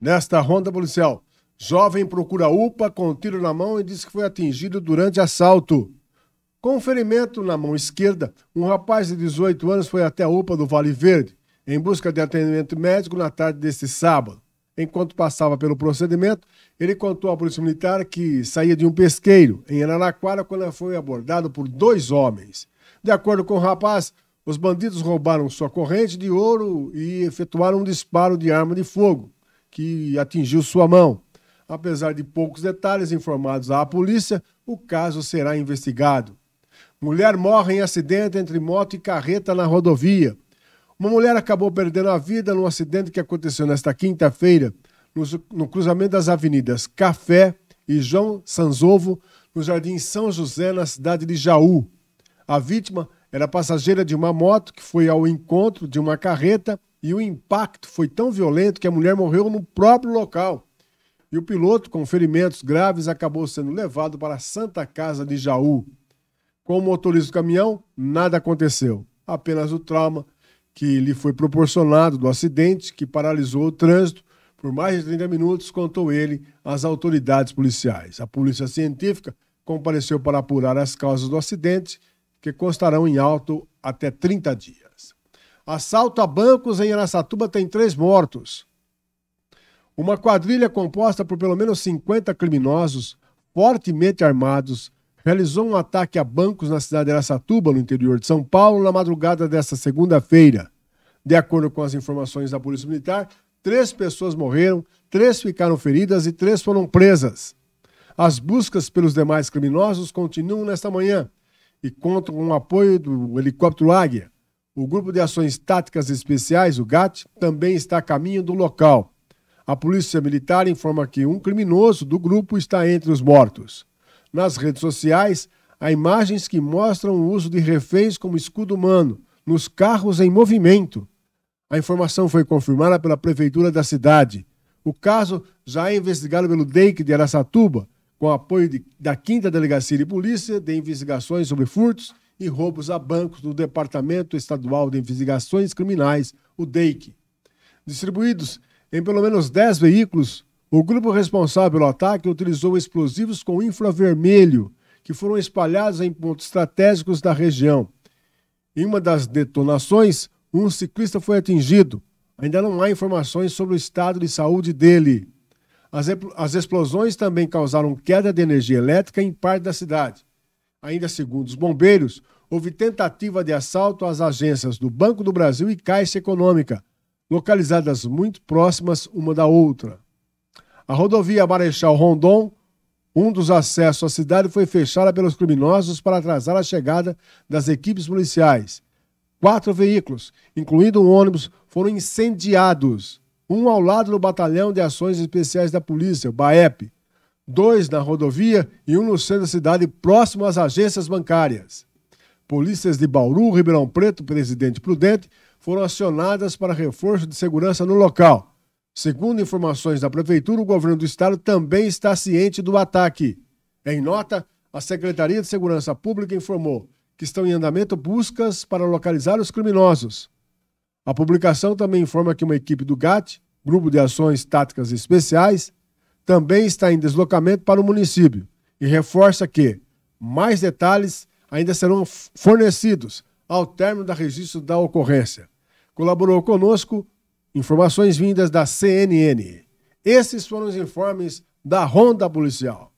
Nesta ronda policial, jovem procura UPA com um tiro na mão e diz que foi atingido durante assalto. Com um ferimento na mão esquerda, um rapaz de 18 anos foi até a UPA do Vale Verde em busca de atendimento médico na tarde deste sábado. Enquanto passava pelo procedimento, ele contou à Polícia Militar que saía de um pesqueiro em Araraquara quando foi abordado por dois homens. De acordo com o rapaz, os bandidos roubaram sua corrente de ouro e efetuaram um disparo de arma de fogo que atingiu sua mão. Apesar de poucos detalhes informados à polícia, o caso será investigado. Mulher morre em acidente entre moto e carreta na rodovia. Uma mulher acabou perdendo a vida num acidente que aconteceu nesta quinta-feira no, no, cruzamento das avenidas Café e João Sanzovo, no Jardim São José, na cidade de Jaú. A vítima era passageira de uma moto que foi ao encontro de uma carreta e o impacto foi tão violento que a mulher morreu no próprio local. E o piloto, com ferimentos graves, acabou sendo levado para a Santa Casa de Jaú. Com o motorista do caminhão, nada aconteceu, apenas o trauma que lhe foi proporcionado do acidente que paralisou o trânsito por mais de 30 minutos, contou ele às autoridades policiais. A polícia científica compareceu para apurar as causas do acidente, que constarão em alto até 30 dias. Assalto a bancos em Aracatuba tem três mortos. Uma quadrilha composta por pelo menos 50 criminosos fortemente armados realizou um ataque a bancos na cidade de Aracatuba, no interior de São Paulo, na madrugada desta segunda-feira. De acordo com as informações da Polícia Militar, três pessoas morreram, três ficaram feridas e três foram presas. As buscas pelos demais criminosos continuam nesta manhã e contam com o apoio do helicóptero Águia. O Grupo de Ações Táticas Especiais, o GAT, também está a caminho do local. A Polícia Militar informa que um criminoso do grupo está entre os mortos. Nas redes sociais, há imagens que mostram o uso de reféns como escudo humano nos carros em movimento. A informação foi confirmada pela prefeitura da cidade. O caso já é investigado pelo DEIC de Aracatuba, com apoio de, da 5 Delegacia de Polícia de Investigações sobre Furtos e roubos a bancos do Departamento Estadual de Investigações Criminais, o DEIC. Distribuídos em pelo menos 10 veículos, o grupo responsável pelo ataque utilizou explosivos com infravermelho que foram espalhados em pontos estratégicos da região. Em uma das detonações, um ciclista foi atingido. Ainda não há informações sobre o estado de saúde dele. As, as explosões também causaram queda de energia elétrica em parte da cidade. Ainda segundo os bombeiros, houve tentativa de assalto às agências do Banco do Brasil e Caixa Econômica, localizadas muito próximas uma da outra. A rodovia Marechal Rondon, um dos acessos à cidade, foi fechada pelos criminosos para atrasar a chegada das equipes policiais. Quatro veículos, incluindo um ônibus, foram incendiados, um ao lado do Batalhão de Ações Especiais da Polícia, BAEP, dois na rodovia e um no centro da cidade, próximo às agências bancárias. Polícias de Bauru, Ribeirão Preto, Presidente Prudente foram acionadas para reforço de segurança no local. Segundo informações da Prefeitura, o governo do estado também está ciente do ataque. Em nota, a Secretaria de Segurança Pública informou que estão em andamento buscas para localizar os criminosos. A publicação também informa que uma equipe do GAT, Grupo de Ações Táticas Especiais, também está em deslocamento para o município e reforça que mais detalhes ainda serão fornecidos ao término do registro da ocorrência. Colaborou conosco informações vindas da CNN. Esses foram os informes da Ronda Policial.